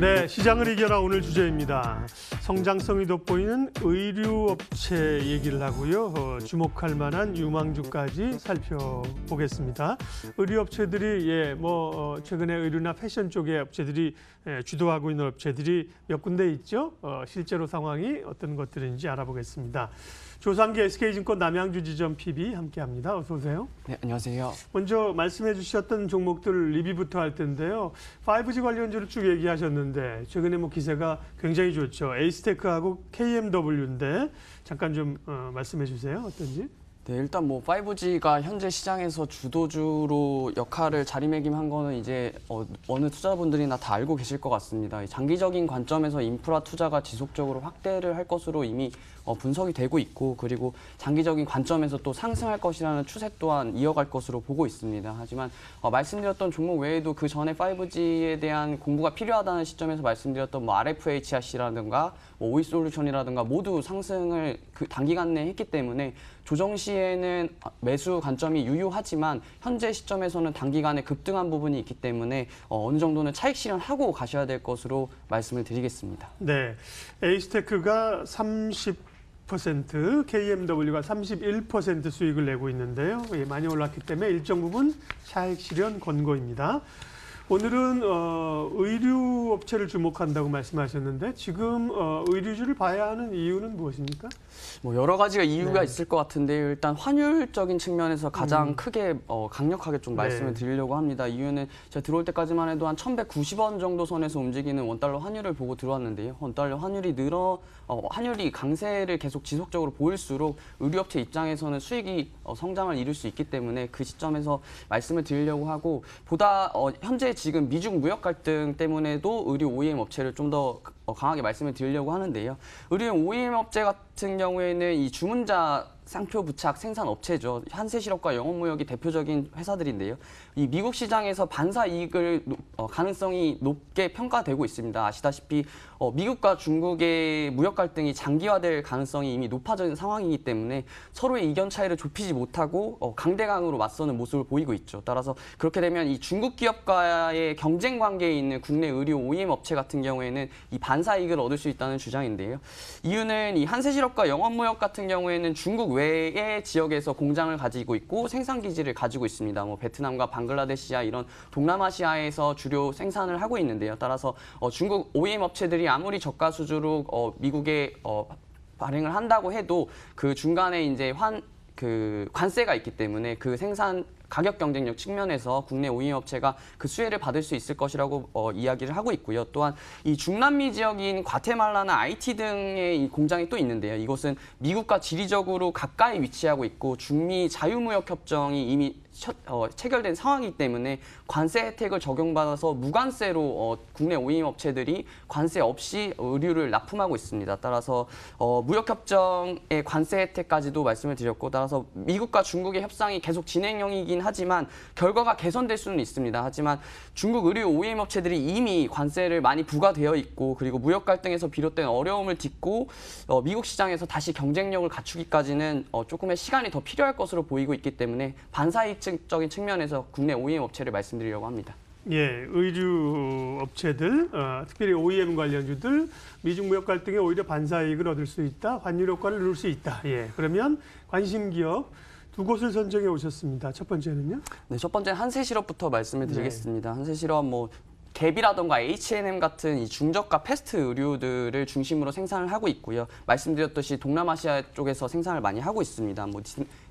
네, 시장을 이겨라 오늘 주제입니다. 성장성이 돋보이는 의류업체 얘기를 하고요. 어, 주목할 만한 유망주까지 살펴보겠습니다. 의류업체들이 예, 뭐 어, 최근에 의류나 패션 쪽의 업체들이 예, 주도하고 있는 업체들이 몇 군데 있죠. 어, 실제로 상황이 어떤 것들인지 알아보겠습니다. 조상기 SK증권 남양주 지점 PB 함께합니다. 어서 오세요. 네, 안녕하세요. 먼저 말씀해 주셨던 종목들 리뷰부터 할 텐데요. 5G 관련주를 쭉 얘기하셨는데 최근에 뭐 기세가 굉장히 좋죠. 에이스테크하고 KMW인데 잠깐 좀 어, 말씀해 주세요. 어떤지? 네, 일단 뭐 5G가 현재 시장에서 주도주로 역할을 자리매김한 거는 이제 어, 어느 투자분들이나 다 알고 계실 것 같습니다. 장기적인 관점에서 인프라 투자가 지속적으로 확대를 할 것으로 이미 어, 분석이 되고 있고 그리고 장기적인 관점에서 또 상승할 것이라는 추세 또한 이어갈 것으로 보고 있습니다. 하지만 어, 말씀드렸던 종목 외에도 그 전에 5G에 대한 공부가 필요하다는 시점에서 말씀드렸던 뭐 RFHRC라든가 뭐 오이솔루션이라든가 모두 상승을 그 단기간 내에 했기 때문에 조정 시에는 매수 관점이 유효하지만 현재 시점에서는 단기간에 급등한 부분이 있기 때문에 어, 어느 정도는 차익 실현하고 가셔야 될 것으로 말씀을 드리겠습니다. 네, 에이스테크가 30 KMW가 31% 수익을 내고 있는데요. 예, 많이 올랐기 때문에 일정 부분 차익 실현 권고입니다. 오늘은 어, 의류 업체를 주목한다고 말씀하셨는데 지금 어, 의류주를 봐야 하는 이유는 무엇입니까? 뭐 여러 가지가 이유가 네. 있을 것 같은데 일단 환율적인 측면에서 가장 음. 크게 어, 강력하게 좀 네. 말씀을 네. 드리려고 합니다. 이유는 제가 들어올 때까지만 해도 한 1,190원 정도 선에서 움직이는 원달러 환율을 보고 들어왔는데요. 원달러 환율이 늘어 어, 환율이 강세를 계속 지속적으로 보일수록 의류업체 입장에서는 수익이 어, 성장을 이룰 수 있기 때문에 그 시점에서 말씀을 드리려고 하고 보다 어, 현재 지금 미중 무역 갈등 때문에도 의류 OEM 업체를 좀더 어, 강하게 말씀을 드리려고 하는데요. 의료용 오임 업체 같은 경우에는 이 주문자 상표 부착 생산 업체죠. 한세실업과 영업무역이 대표적인 회사들인데요. 이 미국 시장에서 반사 이익을 어, 가능성이 높게 평가되고 있습니다. 아시다시피 어, 미국과 중국의 무역 갈등이 장기화될 가능성이 이미 높아진 상황이기 때문에 서로의 이견 차이를 좁히지 못하고 어, 강대강으로 맞서는 모습을 보이고 있죠. 따라서 그렇게 되면 이 중국 기업과의 경쟁 관계에 있는 국내 의료 OEM 업체 같은 경우에는 이반 반사 이익을 얻을 수 있다는 주장인데요. 이유는 이 한세실업과 영업무역 같은 경우에는 중국 외의 지역에서 공장을 가지고 있고 생산 기지를 가지고 있습니다. 뭐 베트남과 방글라데시아 이런 동남아시아에서 주류 생산을 하고 있는데요. 따라서 어, 중국 OEM 업체들이 아무리 저가 수주로 어, 미국에 어, 발행을 한다고 해도 그 중간에 이제 환 그 관세가 있기 때문에 그 생산 가격 경쟁력 측면에서 국내 오잉 업체가 그 수혜를 받을 수 있을 것이라고 어, 이야기를 하고 있고요. 또한 이 중남미 지역인 과테말라나 IT 등의 이 공장이 또 있는데요. 이곳은 미국과 지리적으로 가까이 위치하고 있고 중미 자유무역 협정이 이미 어, 체결된 상황이기 때문에 관세 혜택을 적용받아서 무관세로 어, 국내 오잉 업체들이 관세 없이 의류를 납품하고 있습니다. 따라서 어, 무역협정의 관세 혜택까지도 말씀을 드렸고 따라서 미국과 중국의 협상이 계속 진행형이긴 하지만 결과가 개선될 수는 있습니다. 하지만 중국 의류 OEM 업체들이 이미 관세를 많이 부과되어 있고 그리고 무역 갈등에서 비롯된 어려움을 딛고 어, 미국 시장에서 다시 경쟁력을 갖추기까지는 어, 조금의 시간이 더 필요할 것으로 보이고 있기 때문에 반사이익적인 측면에서 국내 OEM 업체를 말씀드리려고 합니다. 예, 의류 업체들, 어, 특별히 OEM 관련주들, 미중 무역 갈등에 오히려 반사익을 얻을 수 있다, 환율 효과를 누릴 수 있다. 예, 그러면 관심 기업, 두 곳을 선정해 오셨습니다. 첫 번째는요? 네, 첫 번째 한세 시업부터 말씀을 네. 드리겠습니다. 네. 한세 시업뭐 갭이라던가 H&M 같은 이 중저가 패스트 의류들을 중심으로 생산을 하고 있고요. 말씀드렸듯이 동남아시아 쪽에서 생산을 많이 하고 있습니다. 뭐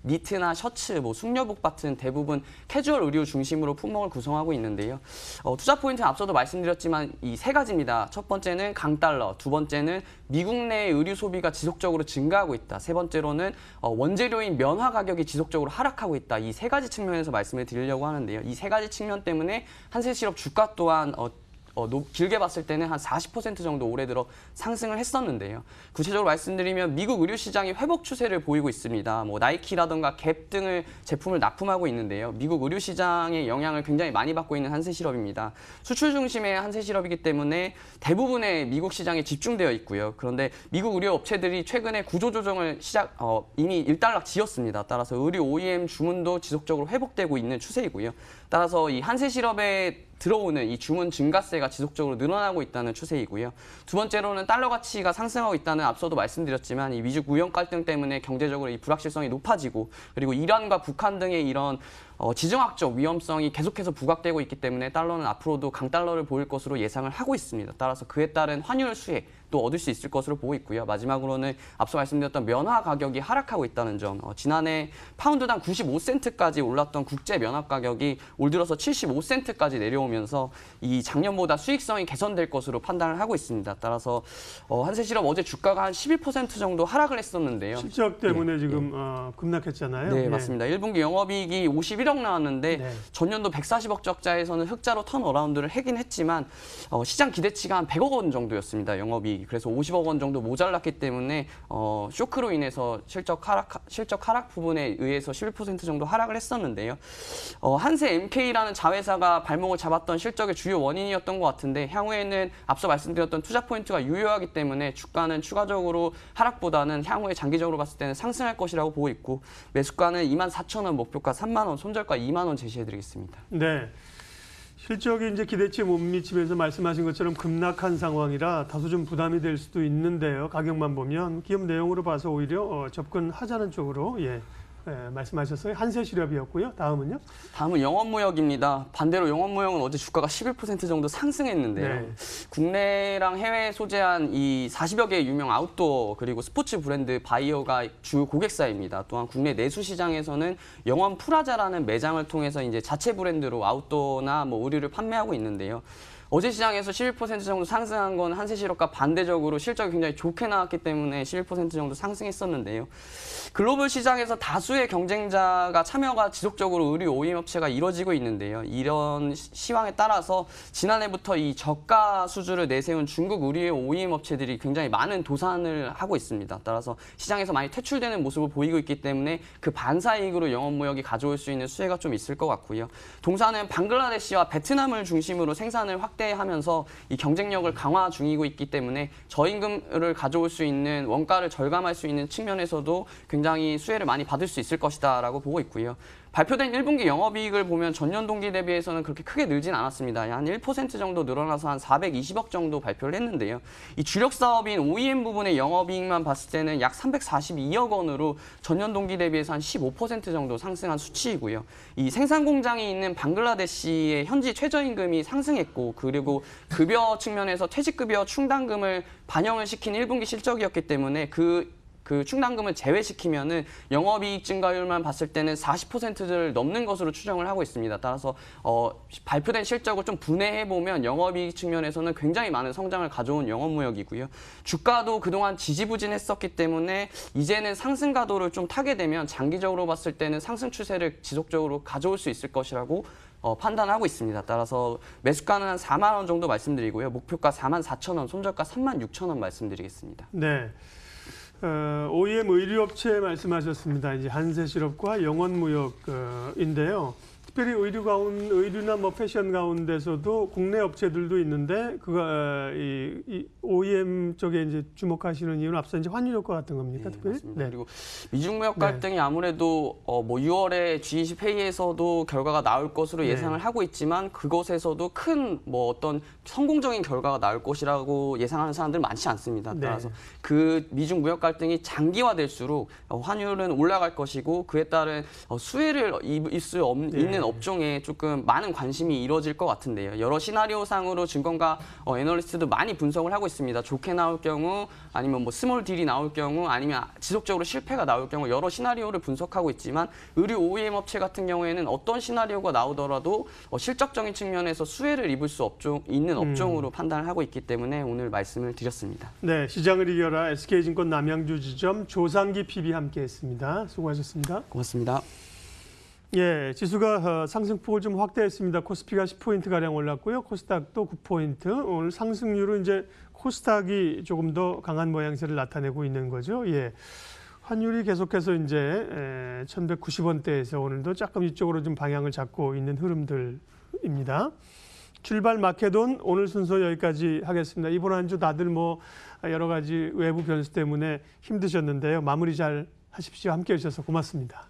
니트나 셔츠, 뭐 숙녀복 같은 대부분 캐주얼 의류 중심으로 품목을 구성하고 있는데요. 어, 투자 포인트는 앞서도 말씀드렸지만 이 세 가지입니다. 첫 번째는 강달러, 두 번째는 미국 내 의류 소비가 지속적으로 증가하고 있다. 세 번째로는 어, 원재료인 면화 가격이 지속적으로 하락하고 있다. 이 세 가지 측면에서 말씀을 드리려고 하는데요. 이 세 가지 측면 때문에 한세실업 주가 또한 어, 어, 높, 길게 봤을 때는 한 40% 정도 올해 들어 상승을 했었는데요. 구체적으로 말씀드리면 미국 의류 시장이 회복 추세를 보이고 있습니다. 뭐나이키라든가갭 등을 제품을 납품하고 있는데요. 미국 의류 시장의 영향을 굉장히 많이 받고 있는 한세실업입니다. 수출 중심의 한세실업이기 때문에 대부분의 미국 시장에 집중되어 있고요. 그런데 미국 의류 업체들이 최근에 구조 조정을 시작 어, 이미 일단락 지었습니다. 따라서 의류 OEM 주문도 지속적으로 회복되고 있는 추세이고요. 따라서 이 한세실업의 들어오는 이 주문 증가세가 지속적으로 늘어나고 있다는 추세이고요. 두 번째로는 달러 가치가 상승하고 있다는 앞서도 말씀드렸지만 이 미주 무역 갈등 때문에 경제적으로 이 불확실성이 높아지고 그리고 이란과 북한 등의 이런 어, 지정학적 위험성이 계속해서 부각되고 있기 때문에 달러는 앞으로도 강달러를 보일 것으로 예상을 하고 있습니다. 따라서 그에 따른 환율 수혜 또 얻을 수 있을 것으로 보고 있고요. 마지막으로는 앞서 말씀드렸던 면화 가격이 하락하고 있다는 점. 어, 지난해 파운드당 95센트까지 올랐던 국제 면화 가격이 올 들어서 75센트까지 내려오면서 이 작년보다 수익성이 개선될 것으로 판단을 하고 있습니다. 따라서 어, 한세실업 어제 주가가 한 11% 정도 하락을 했었는데요. 실적 때문에 네, 지금 네. 어, 급락했잖아요. 네, 예. 네, 맞습니다. 1분기 영업이익이 51억 나왔는데 전년도 140억 적자에서는 흑자로 턴어라운드를 하긴 했지만 어, 시장 기대치가 한 100억 원 정도였습니다. 영업이익 그래서 50억 원 정도 모자랐기 때문에 어, 쇼크로 인해서 실적 하락 실적 하락 부분에 의해서 11% 정도 하락을 했었는데요. 어, 한세 MK라는 자회사가 발목을 잡았던 실적의 주요 원인이었던 것 같은데 향후에는 앞서 말씀드렸던 투자 포인트가 유효하기 때문에 주가는 추가적으로 하락보다는 향후에 장기적으로 봤을 때는 상승할 것이라고 보고 있고 매수가는 2만 4천 원 목표가 3만 원 손절가 2만 원 제시해드리겠습니다. 네. 실적이 이제 기대치에 못 미치면서 말씀하신 것처럼 급락한 상황이라 다소 좀 부담이 될 수도 있는데요. 가격만 보면 기업 내용으로 봐서 오히려 어, 접근하자는 쪽으로 예. 네, 말씀하셨어요. 한세 실업이었고요. 다음은요? 다음은 영업무역입니다. 반대로 영업무역은 어제 주가가 11% 정도 상승했는데요. 네. 국내랑 해외 소재한 이 40여 개의 유명 아웃도어 그리고 스포츠 브랜드 바이어가 주 고객사입니다. 또한 국내 내수 시장에서는 영원 프라자라는 매장을 통해서 이제 자체 브랜드로 아웃도어나 뭐 의류를 판매하고 있는데요. 어제 시장에서 11% 정도 상승한 건 한세 실업과 반대적으로 실적이 굉장히 좋게 나왔기 때문에 11% 정도 상승했었는데요. 글로벌 시장에서 다수의 경쟁자가 참여가 지속적으로 의류 오임 업체가 이뤄지고 있는데요. 이런 시황에 따라서 지난해부터 이 저가 수주를 내세운 중국 의류의 오임 업체들이 굉장히 많은 도산을 하고 있습니다. 따라서 시장에서 많이 퇴출되는 모습을 보이고 있기 때문에 그 반사이익으로 영업무역이 가져올 수 있는 수혜가 좀 있을 것 같고요. 동산은 방글라데시와 베트남을 중심으로 생산을 확대 확대하면서 이 경쟁력을 강화 중이고 있기 때문에 저임금을 가져올 수 있는 원가를 절감할 수 있는 측면에서도 굉장히 수혜를 많이 받을 수 있을 것이다라고 보고 있고요. 발표된 1분기 영업이익을 보면 전년 동기 대비해서는 그렇게 크게 늘진 않았습니다. 한 1% 정도 늘어나서 한 420억 정도 발표를 했는데요. 이 주력 사업인 OEM 부분의 영업이익만 봤을 때는 약 342억 원으로 전년 동기 대비해서 한 15% 정도 상승한 수치이고요. 이 생산 공장이 있는 방글라데시의 현지 최저임금이 상승했고 그리고 급여 측면에서 퇴직급여 충당금을 반영을 시킨 1분기 실적이었기 때문에 그그 충당금을 제외시키면은 영업이익 증가율만 봤을 때는 40%를 넘는 것으로 추정을 하고 있습니다. 따라서 어, 발표된 실적을 좀 분해해 보면 영업이익 측면에서는 굉장히 많은 성장을 가져온 영업무역이고요. 주가도 그동안 지지부진했었기 때문에 이제는 상승 가도를 좀 타게 되면 장기적으로 봤을 때는 상승 추세를 지속적으로 가져올 수 있을 것이라고 어, 판단하고 있습니다. 따라서 매수가는 한 4만 원 정도 말씀드리고요. 목표가 4만 4천 원, 손절가 3만 6천 원 말씀드리겠습니다. 네. 어, OEM 의류업체 말씀하셨습니다. 이제 한세실업과 영원무역인데요. 특별히 의류 가운 의류나 뭐 패션 가운데서도 국내 업체들도 있는데 그가 이, 이 OEM 쪽에 이제 주목하시는 이유는 앞서 이제 환율 효과 같은 겁니까 네, 특별히? 맞습니다. 네. 그리고 미중 무역 네. 갈등이 네. 아무래도 어, 뭐 6월에 G20 회의에서도 결과가 나올 것으로 네. 예상을 네. 하고 있지만 그곳에서도큰 뭐 어떤 성공적인 결과가 나올 것이라고 예상하는 사람들 많지 않습니다. 네. 따라서 그 미중 무역 갈등이 장기화될수록 환율은 올라갈 것이고 그에 따른 어, 수혜를 입을 수 없는 관련된 업종에 조금 많은 관심이 이뤄질것 같은데요. 여러 시나리오상으로 증권가 어, 애널리스트도 많이 분석을 하고 있습니다. 좋게 나올 경우 아니면 뭐 스몰 딜이 나올 경우 아니면 지속적으로 실패가 나올 경우 여러 시나리오를 분석하고 있지만 의류 OEM 업체 같은 경우에는 어떤 시나리오가 나오더라도 어, 실적적인 측면에서 수혜를 입을 수 업종, 있는 음. 업종으로 음. 판단을 하고 있기 때문에 오늘 말씀을 드렸습니다. 네, 시장을 이겨라 SK증권 남양주 지점 조상기 PB 함께했습니다. 수고하셨습니다. 고맙습니다. 예, 지수가 어, 상승폭을 좀 확대했습니다. 코스피가 10포인트가량 올랐고요. 코스닥도 9포인트. 오늘 상승률은 이제 코스닥이 조금 더 강한 모양새를 나타내고 있는 거죠. 예. 환율이 계속해서 이제 1190원대에서 오늘도 조금 이쪽으로 좀 방향을 잡고 있는 흐름들입니다. 출발 마켓온 오늘 순서 여기까지 하겠습니다. 이번 한 주 다들 뭐 여러 가지 외부 변수 때문에 힘드셨는데요. 마무리 잘 하십시오. 함께해 주셔서 고맙습니다.